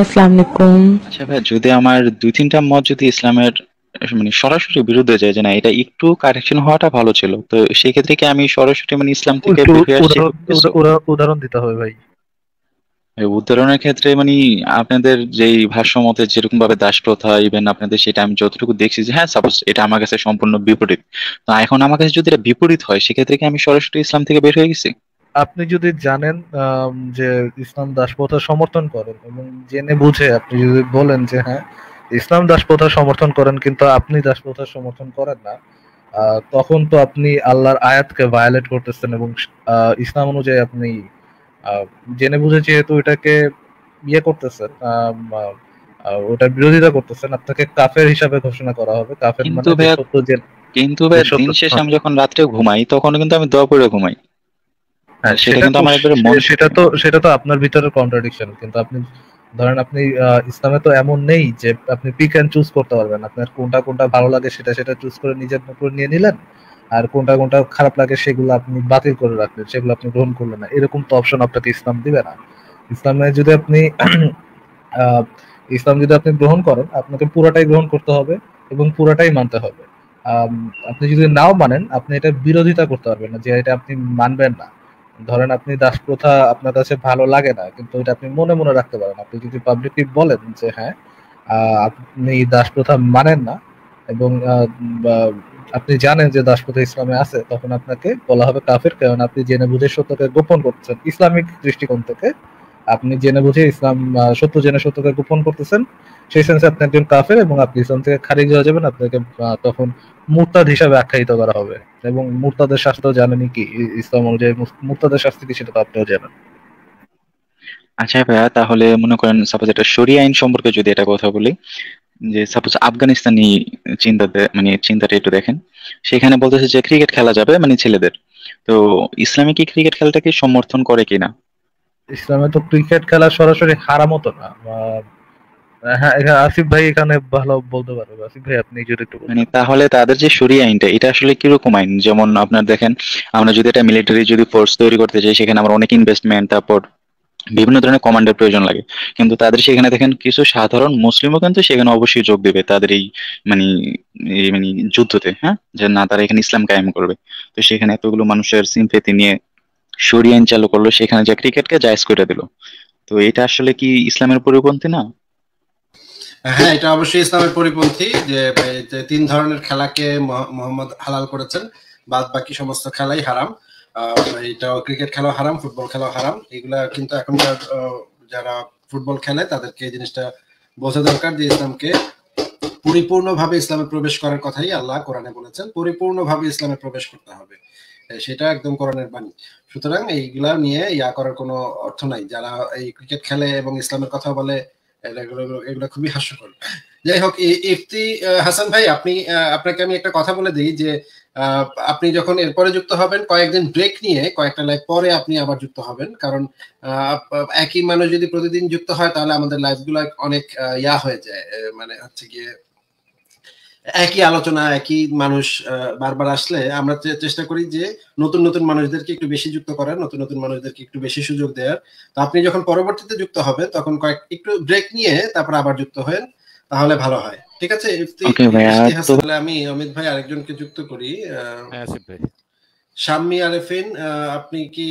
আসসালামু আলাইকুম আচ্ছা ভাই যদি আমার দুই তিনটা মত যদি ইসলামের মানে সরাসরি বিরুদ্ধে যায় যে না এটা একটু কারেকশন হওয়াটা ভালো ছিল তো সেই ক্ষেত্রে কি আমি সরাসরি মানে ইসলাম থেকে উদাহরণ দিতে হবে ভাই উদাহরণের ক্ষেত্রে মানে আপনাদের যেই ভাষ্য মতে যেরকম ভাবে দাস প্রথা ইভেন আপনাদের সেটা আমি যতটুকু দেখছি যে হ্যাঁ সাপোজ এটা আমার কাছে সম্পূর্ণ বিপরীত এখন আমার কাছে যদি এটা বিপরীত হয় সেক্ষেত্রে কি আমি সরাসরি ইসলাম থেকে বের হয়ে গেছি আপনি যদি জানেন যে ইসলাম দাসপ্রথা সমর্থন করেন এবং জেনে বুঝে আপনি যদি বলেন যে হ্যাঁ ইসলাম দাসপ্রথা সমর্থন করেন কিন্তু আপনি দাসপ্রথা সমর্থন করেন না তখন তো আপনি আল্লাহর আয়াতকে ভায়োলেট করতেছেন এবং ইসলাম অনুযায়ী আপনি জেনে বুঝে যেহেতু এটাকে ইয়ে করতেছেন ওটার বিরোধিতা করতেছেন আপনাকে কাফের হিসাবে ঘোষণা করা হবে কাফের মানে কিন্তু ভাই দিন শেষে হ্যাঁ। আমি যখন রাত্রে ঘুমাই তখন কিন্তু আমি দোয়া পড়ে ঘুমাই হ্যাঁ, সেটা তো সেটা তো আপনার কন্ট্রাডিকশন কিন্তু আপনি ধরেন আপনি ইসলামে তো এমন নেই যে আপনি পিক এন্ড চুজ করতে পারবেন আপনার কোনটা কোনটা ভালো লাগে সেটা সেটা চুজ করে নিজের উপর নিয়ে নিলেন আর কোনটা কোনটা খারাপ লাগে সেগুলো আপনি বাতিল করে রাখলেন সেগুলো আপনি গ্রহণ করলেন না এরকম তো অপশন আপনাকে ইসলাম দিবে না ইসলামে যদি আপনি ইসলাম যদি আপনি গ্রহণ করেন আপনাকে পুরাটাই গ্রহণ করতে হবে এবং পুরাটাই মানতে হবে আপনি যদি নাও মানেন আপনি এটা বিরোধিতা করতে পারবেন না যে এটা আপনি মানবেন না ধরেন আপনি দাস প্রথা আপনার কাছে ভালো লাগে না কিন্তু এটা আপনি মনে মনে রাখতে পারেন আপনি যদি পাবলিকলি বলেন যে হ্যাঁ আপনি দাস প্রথা মানেন না এবং আপনি জানেন যে দাস প্রথা ইসলামে আছে তখন আপনাকে বলা হবে কাফের কারণ আপনি জেনে বুঝে সত্যকে গোপন করতেছেন ইসলামিক দৃষ্টিকোণ থেকে আপনি জেনে বুঝে ইসলাম সত্য জেনে সত্যকে গোপন করতেছেন সেই সেন্সে আপনি একজন কাফের এবং আপনি ইসলাম থেকে খারিজ হয়ে যাবেন আপনাকে তখন মুরতাদ হিসাবে আখ্যায়িত করা হবে এবং মুরতাদের শাস্তিও জানেন কি ইসলাম অনুযায়ী মুরতাদের শাস্তি কি সেটা তো আপনিও জানেন আচ্ছা ভাইয়া তাহলে মনে করেন সাপোজ এটা শরিয়া আইন সম্পর্কে যদি এটা কথা বলি যে সাপোজ আফগানিস্তানি চিন্তাতে মানে চিন্তাটা একটু দেখেন সেখানে বলতেছে যে ক্রিকেট খেলা যাবে মানে ছেলেদের তো ইসলামে কি ক্রিকেট খেলাটাকে সমর্থন করে কিনা ইসলামে তো ক্রিকেট খেলা সরাসরি হারামতো না হ্যাঁ, হ্যাঁ আসিফ ভাই এখানে ভালো বলতে পারবে আসিফ ভাই আপনি যদি একটু মানে তাহলে তাদের যে শরিয়া আইনটা এটা আসলে কিরকম আইন যেমন আপনার দেখেন আমরা যদি একটা মিলিটারি যদি ফোর্স তৈরি করতে চাই সেখানে আমরা অনেক ইনভেস্টমেন্ট তারপর বিভিন্ন ধরনের কমান্ডের প্রয়োজন লাগে কিন্তু তাদের সেখানে দেখেন কিছু সাধারণ মুসলিমও কিন্তু সেখানে অবশ্যই যোগ দেবে তাদের এই মানে মানে যুদ্ধতে হ্যাঁ যে না তারা এখানে ইসলাম কায়েম করবে তো সেখানে এতগুলো মানুষের সিম্পেতি নিয়ে শরিয়া আইন চালু করলো সেখানে যা ক্রিকেটকে জায়জ করে দিল তো এটা আসলে কি ইসলামের পরিপন্থী না হ্যাঁ এটা অবশ্যই ইসলামের পরিপন্থী যে তিন ধরনের খেলাকে মোহাম্মদ হালাল করেছেন বাদ বাকি সমস্ত খেলাই হারাম এটাও ক্রিকেট খেলা হারাম ফুটবল খেলা হারাম এগুলা কিন্তু এখন যারা ফুটবল খেলে তাদেরকে এই জিনিসটা বোঝা দরকার যে ইসলামকে পরিপূর্ণভাবে ইসলামে প্রবেশ করার কথাই আল্লাহ কোরআনে বলেছেন পরিপূর্ণভাবে ইসলামে প্রবেশ করতে হবে সেটা একদম কোরআনের বাণী সুতরাং এইগুলা নিয়ে ইয়া করার কোনো অর্থ নাই যারা এই ক্রিকেট খেলে এবং ইসলামের কথা বলে এগুলো খুবই হাস্যকর যাই হোক ইফতি হাসান ভাই আপনি আপনাকে আমি একটা কথা বলে দিই যে আপনি যখন এরপরে যুক্ত হবেন কয়েকদিন ব্রেক নিয়ে কয়েকটা লাইভ পরে আপনি আবার যুক্ত হবেন কারণ একই মানুষ যদি প্রতিদিন যুক্ত হয় তাহলে আমাদের গুলো অনেক ইয়া হয়ে যায় মানে হচ্ছে গিয়ে একই আলোচনা একই মানুষ বারবার আসলে আমরা চেষ্টা করি যে নতুন নতুন মানুষদেরকে একটু বেশি যুক্ত করার নতুন নতুন মানুষদেরকে একটু বেশি সুযোগ দেওয়ার তো আপনি যখন পরবর্তীতে যুক্ত হবে তখন কয়েক একটু ব্রেক নিয়ে তারপর আবার যুক্ত হন তাহলে ভালো হয় ঠিক আছে তাহলে আমি অমিত ভাই আরেকজনকে যুক্ত করি হ্যাঁ, শাম্মি আরেফিন আপনি কি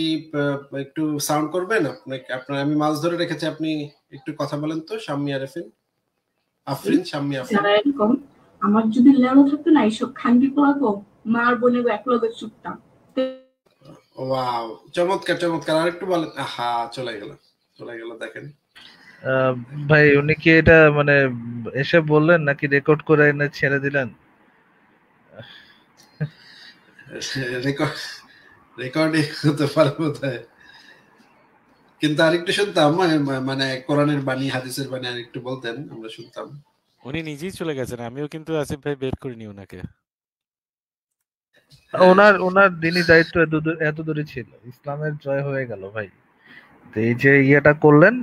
একটু সাউন্ড করবেন আপনাকে আপনার আমি মাছ ধরে রেখেছি আপনি একটু কথা বলেন তো শাম্মি আরেফিন আফরিন শাম্মি আফরিন আমার যদি লেলো থাকতো না এইসব খান্ডি মার ওয়াও চমৎকার চমৎকার আর একটু বলেন চলে গেল চলে গেল দেখেন ভাই উনি কি এটা মানে এসে বললেন নাকি রেকর্ড করে এনে ছেড়ে দিলেন রেকর্ডিং কিন্তু আরেকটু শুনতাম মানে, মানে কোরআনের বাণী হাদিসের বাণী আরেকটু বলতেন আমরা শুনতাম উনি নিজেই চলে গেছেন আমিও কিন্তু আসিফ ভাই বের করিনি ওনাকে ওনার ওনার দিনই দায়িত্ব এত দূরে ছিল ইসলামের জয় হয়ে গেল ভাই এই যে ইয়েটা করলেন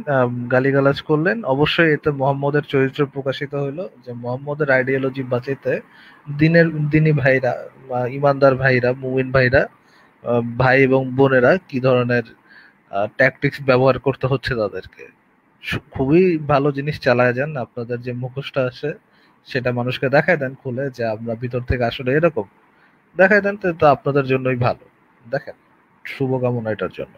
গালিগালাজ করলেন অবশ্যই এতে মোহাম্মদের চরিত্র প্রকাশিত হলো যে মোহাম্মদের আইডিওলজি বাঁচাইতে দিনের দিনী ভাইরা বা ইমানদার ভাইরা মুমিন ভাইরা ভাই এবং বোনেরা কি ধরনের ট্যাকটিক্স ব্যবহার করতে হচ্ছে তাদেরকে খুবই ভালো জিনিস চালায় যান আপনাদের যে মুখোশটা আছে সেটা মানুষকে দেখায় দেন খুলে যে আমরা ভিতর থেকে আসলে এরকম দেখায় দেন তো আপনাদের জন্যই ভালো দেখেন শুভকামনা এটার জন্য